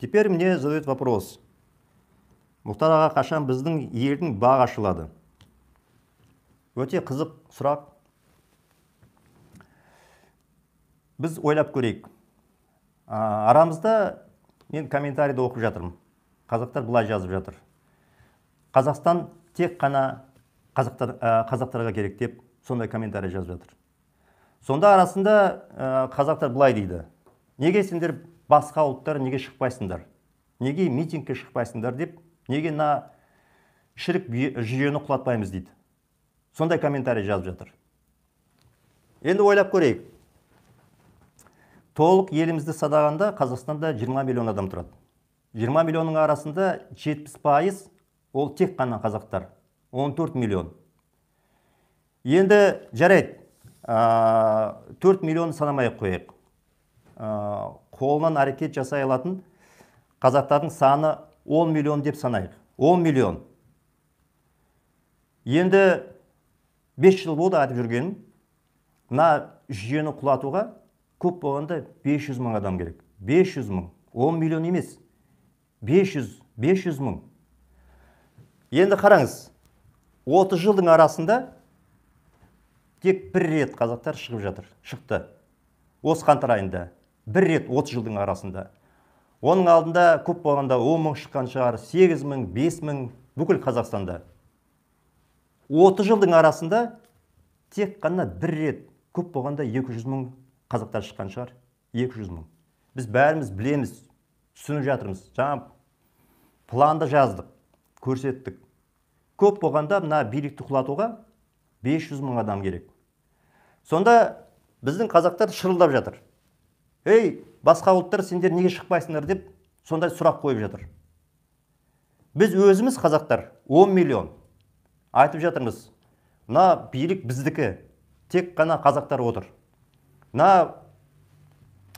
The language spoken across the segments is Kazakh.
теперь мне задают вопрос мұхтар аға қашан біздің елдің бағы ашылады өте қызық сұрақ біз ойлап көрейік арамызда мен комментарийді оқып жатырмын қазақтар бұлай жазып жатыр қазақстан тек қана қазақтарға керек деп сондай комментарий жазып жатыр сонда арасында қазақтар бұлай дейді неге сендер басқа ұлттар неге шықпайсыңдар неге митингке шықпайсыңдар деп неге мына шірік жүйені құлатпаймыз дейді сондай комментарий жазып жатыр енді ойлап көрейік толық елімізді садағанда қазақстанда 20 миллион адам тұрады 20 миллионның арасында 70 пайыз ол тек қана қазақтар 14 миллион енді жарайды ә, 4 миллион санамай ақ қояйық қолынан әрекет жасай алатын қазақтардың саны 10 миллион деп санайық 10 миллион енді 5 жыл болды айтып жүргенім мына жүйені құлатуға көп болғанда 500 мың адам керек 500 мың 10 миллион емес 500 500 мың енді қараңыз 30 жылдың арасында тек бір рет қазақтар шығып жатыр шықты осы қаңтар айында бір рет 30 жылдың арасында оның алдында көп болғанда он мың шыққан шығар сегіз мың бес мың бүкіл қазақстанда 30 жылдың арасында тек қана бір рет көп болғанда 200 мың қазақтар шыққан шығар 200 мың біз бәріміз білеміз түсініп жатырмыз жаңа планды жаздық көрсеттік көп болғанда мына билікті құлатуға 500 мың адам керек сонда біздің қазақтар шырылдап жатыр ей басқа ұлттар сендер неге шықпайсыңдар деп сондай сұрақ қойып жатыр біз өзіміз қазақтар 10 миллион айтып жатырмыз мына билік біздікі тек қана қазақтар отыр мына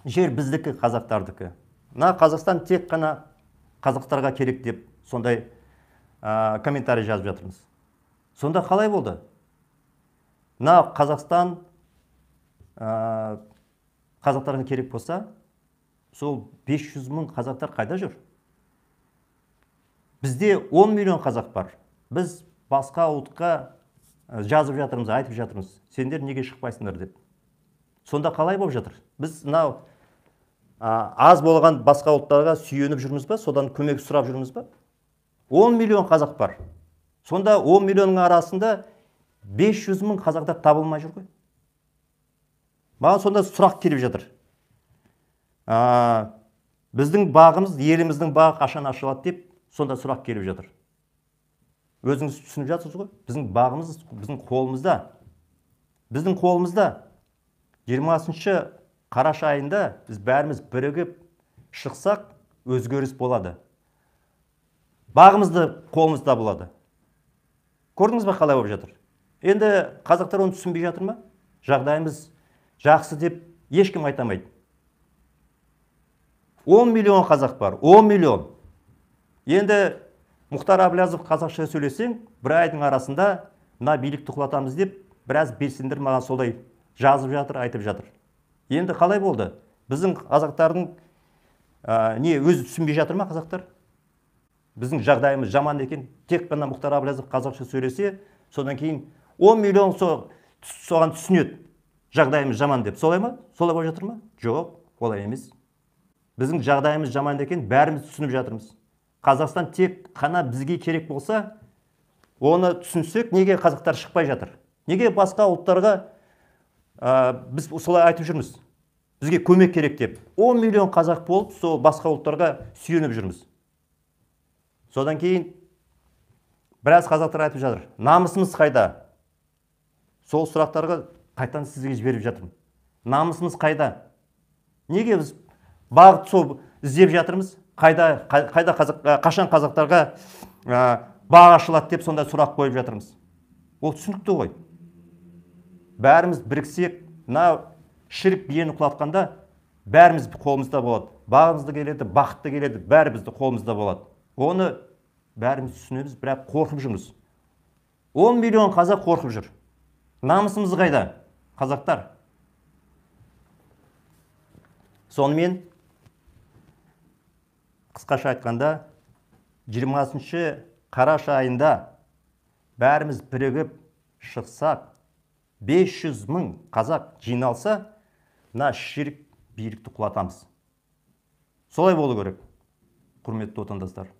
жер біздікі қазақтардікі мына қазақстан тек қана қазақтарға керек деп сондай ә, комментарий жазып жатырмыз сонда қалай болды мына қазақстан қазақтарға керек болса сол 500 мың қазақтар қайда жүр бізде 10 миллион қазақ бар біз басқа ұлтқа жазып жатырмыз айтып жатырмыз сендер неге шықпайсыңдар деп сонда қалай болып жатыр біз мынау аз болған басқа ұлттарға сүйеніп жүрміз ба содан көмек сұрап жүрміз ба 10 миллион қазақ бар сонда 10 миллионның арасында 500 мың қазақтар табылмай жүр ғой маған сонда сұрақ келіп жатыр ә, біздің бағымыз еліміздің бағы қашан ашылады деп сонда сұрақ келіп жатыр өзіңіз түсініп жатырсыз ғой біздің бағымыз біздің қолымызда біздің қолымызда 20 қараша айында біз бәріміз бірігіп шықсақ өзгеріс болады бағымызды қолымызда болады көрдіңіз ба қалай болып жатыр енді қазақтар оны түсінбей жатыр ма жағдайымыз жақсы деп ешкім айта алмайды 10 миллион қазақ бар 10 миллион енді мұхтар әблязов қазақша сөйлесең бір айдың арасында мына билікті құлатамыз деп біраз белсендер маған солай жазып жатыр айтып жатыр енді қалай болды біздің қазақтардың не өзі түсінбей жатыр ма қазақтар біздің жағдайымыз жаман екен тек қана мұхтар әблязов қазақша сөйлесе содан кейін 10 миллион со, соған түсінеді жағдайымыз жаман деп солай ма солай болып жатыр ма жоқ олай емес біздің жағдайымыз жаман екенін бәріміз түсініп жатырмыз қазақстан тек қана бізге керек болса оны түсінсек неге қазақтар шықпай жатыр неге басқа ұлттарға ә, біз солай айтып жүрміз бізге көмек керек деп 10 миллион қазақ болып сол басқа ұлттарға сүйеніп жүрміз содан кейін біраз қазақтар айтып жатыр намысымыз қайда сол сұрақтарға қайтадан сізге жіберіп жатырмын намысымыз қайда неге біз бағыт сол іздеп жатырмыз қайда қайда қазақ, қашан қазақтарға ә, бақ ашылады деп сондай сұрақ қойып жатырмыз ол түсінікті ғой бәріміз біріксек мына шірік биені құлатқанда бәріміз қолымызда болады бағымызды келеді бақытты келеді бәрі біздің қолымызда болады оны бәріміз түсінеміз бірақ қорқып жүрміз 10 миллион қазақ қорқып жүр намысымыз қайда қазақтар сонымен қысқаша айтқанда 20 қараша айында бәріміз бірігіп шықсақ 500 мың қазақ жиналса мына ширк билікті құлатамыз солай болу керек құрметті отандастар